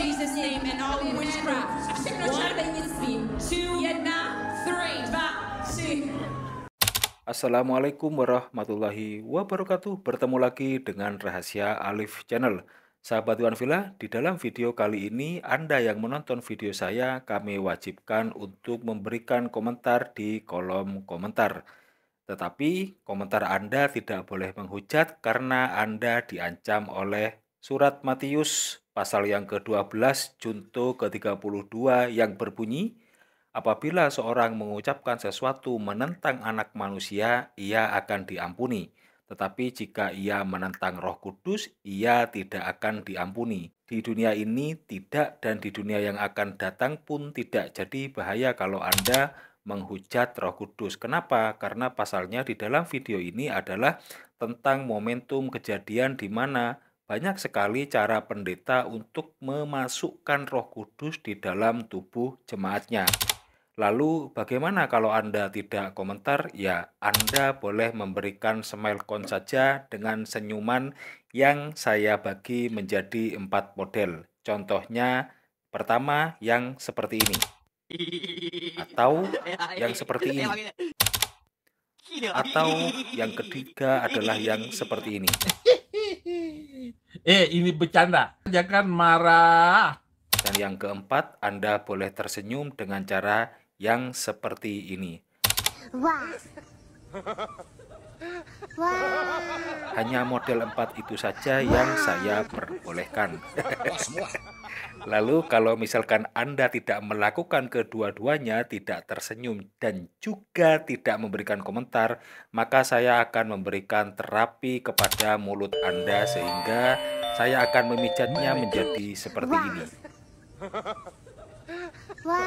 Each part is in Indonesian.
Jesus' name and all witchcraft. Nah, Assalamualaikum warahmatullahi wabarakatuh. Bertemu lagi dengan Rahasia Alif Channel. Sahabat Tuan Villa, di dalam video kali ini Anda yang menonton video saya kami wajibkan untuk memberikan komentar di kolom komentar. Tetapi komentar Anda tidak boleh menghujat karena Anda diancam oleh surat Matius Pasal yang ke-12 junto ke-32 yang berbunyi apabila seorang mengucapkan sesuatu menentang anak manusia ia akan diampuni tetapi jika ia menentang Roh Kudus, ia tidak akan diampuni. Di dunia ini tidak dan di dunia yang akan datang pun tidak. Jadi bahaya kalau Anda menghujat Roh Kudus. Kenapa? Karena pasalnya di dalam video ini adalah tentang momentum kejadian di mana banyak sekali cara pendeta untuk memasukkan Roh Kudus di dalam tubuh jemaatnya. Lalu, bagaimana kalau Anda tidak komentar? Ya, Anda boleh memberikan smilecon saja dengan senyuman yang saya bagi menjadi empat model. Contohnya, pertama yang seperti ini, atau yang seperti ini, atau yang ketiga adalah yang seperti ini. Eh, ini bercanda. Jangan marah. Dan yang keempat, Anda boleh tersenyum dengan cara yang seperti ini. Wah. Hanya model 4 itu saja Wah. yang saya perbolehkan. Lalu kalau misalkan Anda tidak melakukan kedua-duanya, tidak tersenyum dan juga tidak memberikan komentar, maka saya akan memberikan terapi kepada mulut Anda sehingga saya akan memijatnya menjadi seperti Wah. ini. Wah.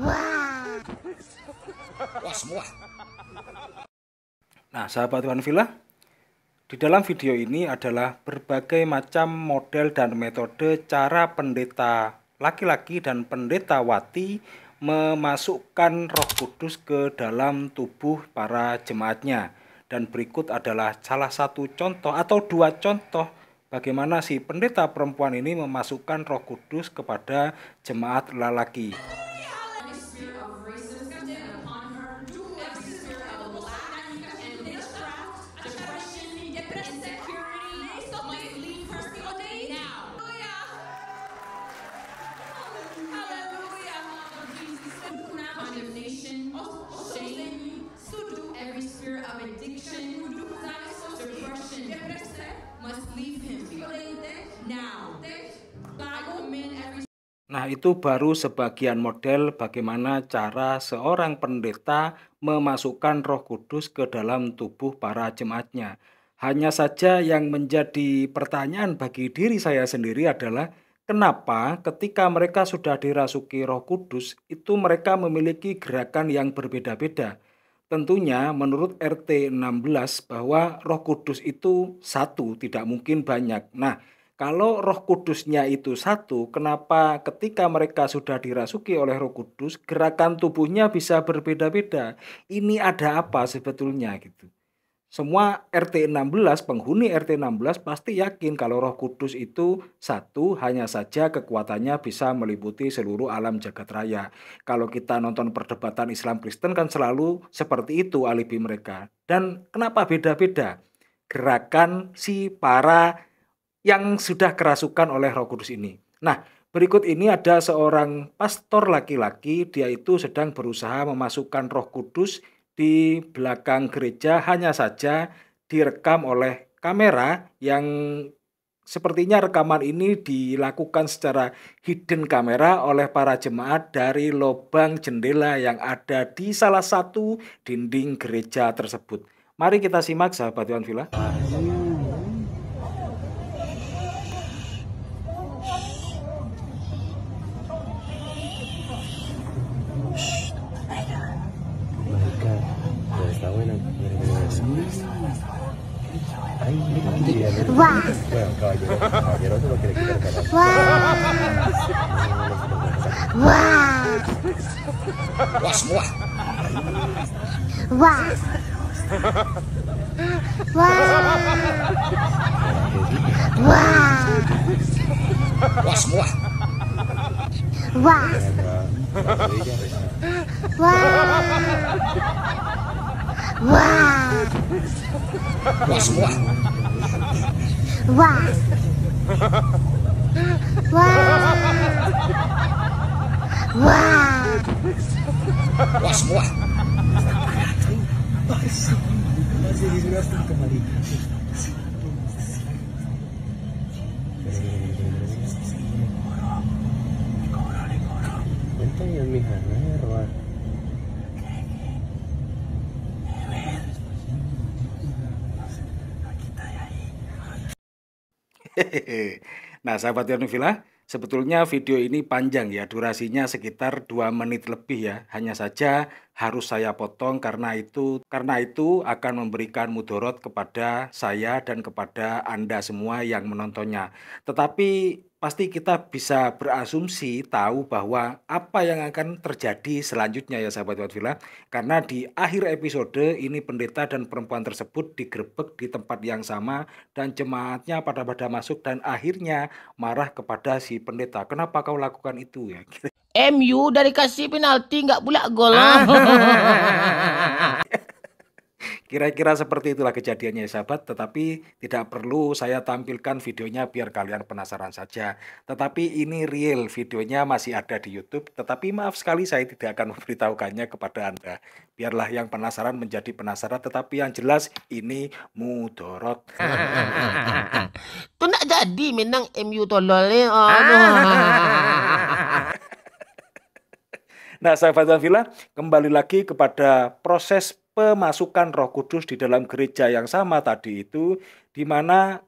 Wah. Wah semua. Nah sahabat One Villa, di dalam video ini adalah berbagai macam model dan metode cara pendeta laki-laki dan pendeta wati memasukkan roh kudus ke dalam tubuh para jemaatnya. Dan berikut adalah salah satu contoh atau dua contoh bagaimana si pendeta perempuan ini memasukkan roh kudus kepada jemaat lelaki. Nah, itu baru sebagian model bagaimana cara seorang pendeta memasukkan Roh Kudus ke dalam tubuh para jemaatnya. Hanya saja yang menjadi pertanyaan bagi diri saya sendiri adalah kenapa ketika mereka sudah dirasuki Roh Kudus itu mereka memiliki gerakan yang berbeda-beda. Tentunya menurut RT 16 bahwa Roh Kudus itu satu, tidak mungkin banyak. Nah, kalau Roh Kudusnya itu satu, kenapa ketika mereka sudah dirasuki oleh Roh Kudus, gerakan tubuhnya bisa berbeda-beda? Ini ada apa sebetulnya gitu semua RT 16 penghuni RT 16 pasti yakin kalau Roh Kudus itu satu hanya saja kekuatannya bisa meliputi seluruh alam jagat raya. Kalau kita nonton perdebatan Islam Kristen kan selalu seperti itu alibi mereka. Dan kenapa beda-beda? Gerakan si para yang sudah kerasukan oleh Roh Kudus ini. Nah, Berikut ini ada seorang pastor laki-laki, dia itu sedang berusaha memasukkan Roh Kudus di belakang gereja hanya saja direkam oleh kamera yang sepertinya rekaman ini dilakukan secara hidden kamera oleh para jemaat dari lubang jendela yang ada di salah satu dinding gereja tersebut. Mari kita simak sahabat Yohan Villa. Wah. Wah. Wah semua. Wah. Wah. Wah. Wah semua. Wah. Wah. Wah. Wah wah, Wah. Wah. Wah. Wah wah, wah. Wah, wah. Wah. Wah. Wah. Wah. Wah. nah, sahabat Villa, sebetulnya video ini panjang ya, durasinya sekitar 2 menit lebih ya. Hanya saja harus saya potong karena itu karena itu akan memberikan mudorot kepada saya dan kepada Anda semua yang menontonnya. Tetapi pasti kita bisa berasumsi tahu bahwa apa yang akan terjadi selanjutnya ya sahabat Villa karena di akhir episode ini pendeta dan perempuan tersebut digerebek di tempat yang sama dan jemaatnya pada pada masuk dan akhirnya marah kepada si pendeta kenapa kau lakukan itu ya MU dari kasih penalti nggak pula gol Kira-kira seperti itulah kejadiannya ya sahabat, tetapi tidak perlu saya tampilkan videonya biar kalian penasaran saja. Tetapi ini real, videonya masih ada di YouTube, tetapi maaf sekali saya tidak akan memberitahukannya kepada Anda. Biarlah yang penasaran menjadi penasaran, tetapi yang jelas ini mudorot. Tidak jadi menang MU tololnya. Nah, sahabat Villa, kembali lagi kepada proses pemasukan Roh Kudus di dalam gereja yang sama tadi itu, di mana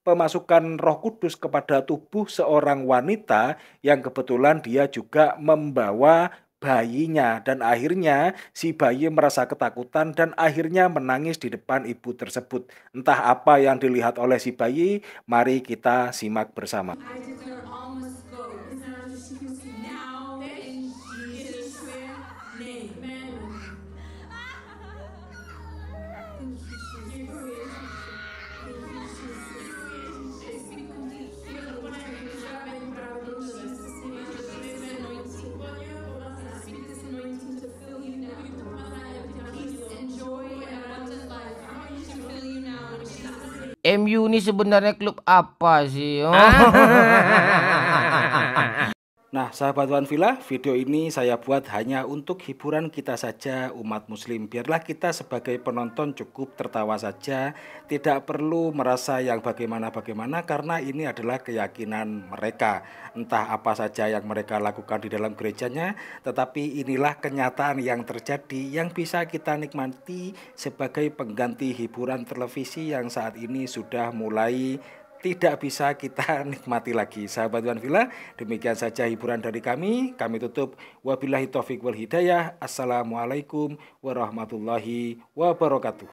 pemasukan Roh Kudus kepada tubuh seorang wanita yang kebetulan dia juga membawa bayinya dan akhirnya si bayi merasa ketakutan dan akhirnya menangis di depan ibu tersebut. Entah apa yang dilihat oleh si bayi, mari kita simak bersama. MU ini sebenarnya klub apa sih? Oh. Nah, sahabat Villa, video ini saya buat hanya untuk hiburan kita saja umat muslim. Biarlah kita sebagai penonton cukup tertawa saja, tidak perlu merasa yang bagaimana-bagaimana karena ini adalah keyakinan mereka. Entah apa saja yang mereka lakukan di dalam gerejanya, tetapi inilah kenyataan yang terjadi yang bisa kita nikmati sebagai pengganti hiburan televisi yang saat ini sudah mulai tidak bisa kita nikmati lagi. Sahabat Tuhan Villa, demikian saja hiburan dari kami. Kami tutup. Wabillahi taufik wal hidayah. Assalamualaikum warahmatullahi wabarakatuh.